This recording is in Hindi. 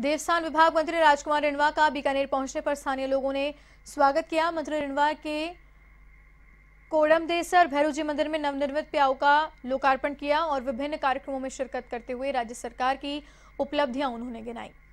देवस्थान विभाग मंत्री राजकुमार रिणवा का बीकानेर पहुंचने पर स्थानीय लोगों ने स्वागत किया मंत्री रिणवा के कोड़मदेसर भैरूजी मंदिर में नवनिर्मित प्याऊ का लोकार्पण किया और विभिन्न कार्यक्रमों में शिरकत करते हुए राज्य सरकार की उपलब्धियां उन्होंने गिनाई